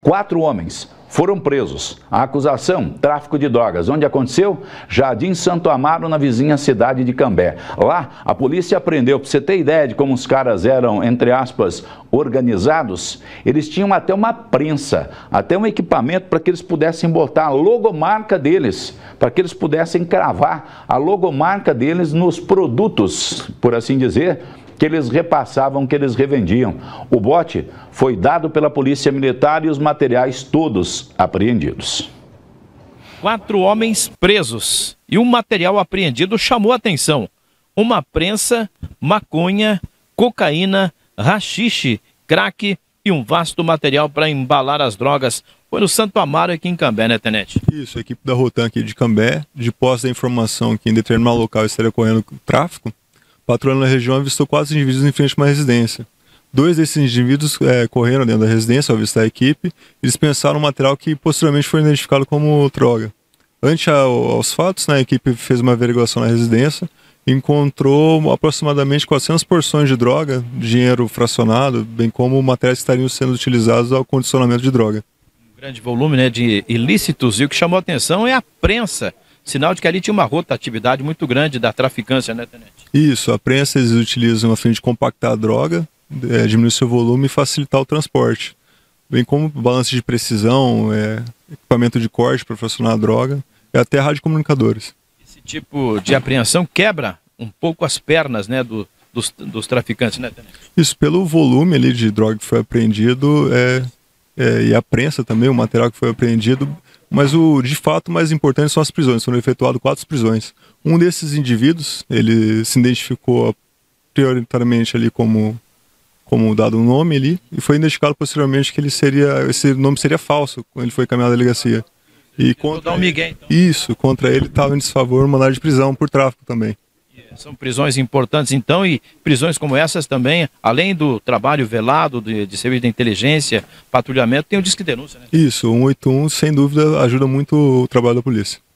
Quatro homens foram presos. A acusação, tráfico de drogas. Onde aconteceu? Jardim Santo Amaro, na vizinha cidade de Cambé. Lá, a polícia aprendeu, Para você ter ideia de como os caras eram, entre aspas, organizados, eles tinham até uma prensa, até um equipamento para que eles pudessem botar a logomarca deles, para que eles pudessem cravar a logomarca deles nos produtos, por assim dizer, que eles repassavam, que eles revendiam. O bote foi dado pela Polícia Militar e os materiais todos apreendidos. Quatro homens presos e um material apreendido chamou atenção. Uma prensa, maconha, cocaína, rachixe, crack e um vasto material para embalar as drogas. Foi no Santo Amaro aqui em Cambé, né, Tenete? Isso, a equipe da Rotan aqui de Cambé, de posse da informação que em determinado local estaria ocorrendo tráfico, patrulhando na região avistou quatro indivíduos em frente a uma residência. Dois desses indivíduos é, correram dentro da residência ao avistar a equipe e dispensaram um material que posteriormente foi identificado como droga. Ante ao, aos fatos, né, a equipe fez uma averiguação na residência e encontrou aproximadamente 400 porções de droga, dinheiro fracionado, bem como materiais que estariam sendo utilizados ao condicionamento de droga. Um grande volume né, de ilícitos e o que chamou a atenção é a prensa Sinal de que ali tinha uma rotatividade muito grande da traficância, né, Tenente? Isso, a prensa eles utilizam a fim de compactar a droga, é, diminuir seu volume e facilitar o transporte. Bem como balanço de precisão, é, equipamento de corte para funcionar a droga e é até comunicadores. Esse tipo de apreensão quebra um pouco as pernas né, do, dos, dos traficantes, né, Tenente? Isso, pelo volume ali de droga que foi apreendido, é, é, e a prensa também, o material que foi apreendido. Mas o de fato mais importante são as prisões. Foram efetuadas quatro prisões. Um desses indivíduos, ele se identificou prioritariamente ali como como dado o um nome ali e foi identificado posteriormente que ele seria esse nome seria falso quando ele foi caminhado à delegacia. E contra Miguel, então. isso, contra ele estava em desfavor mandado de prisão por tráfico também. São prisões importantes, então, e prisões como essas também, além do trabalho velado de, de serviço de inteligência, patrulhamento, tem o disque denúncia, né? Isso, 181, sem dúvida, ajuda muito o trabalho da polícia.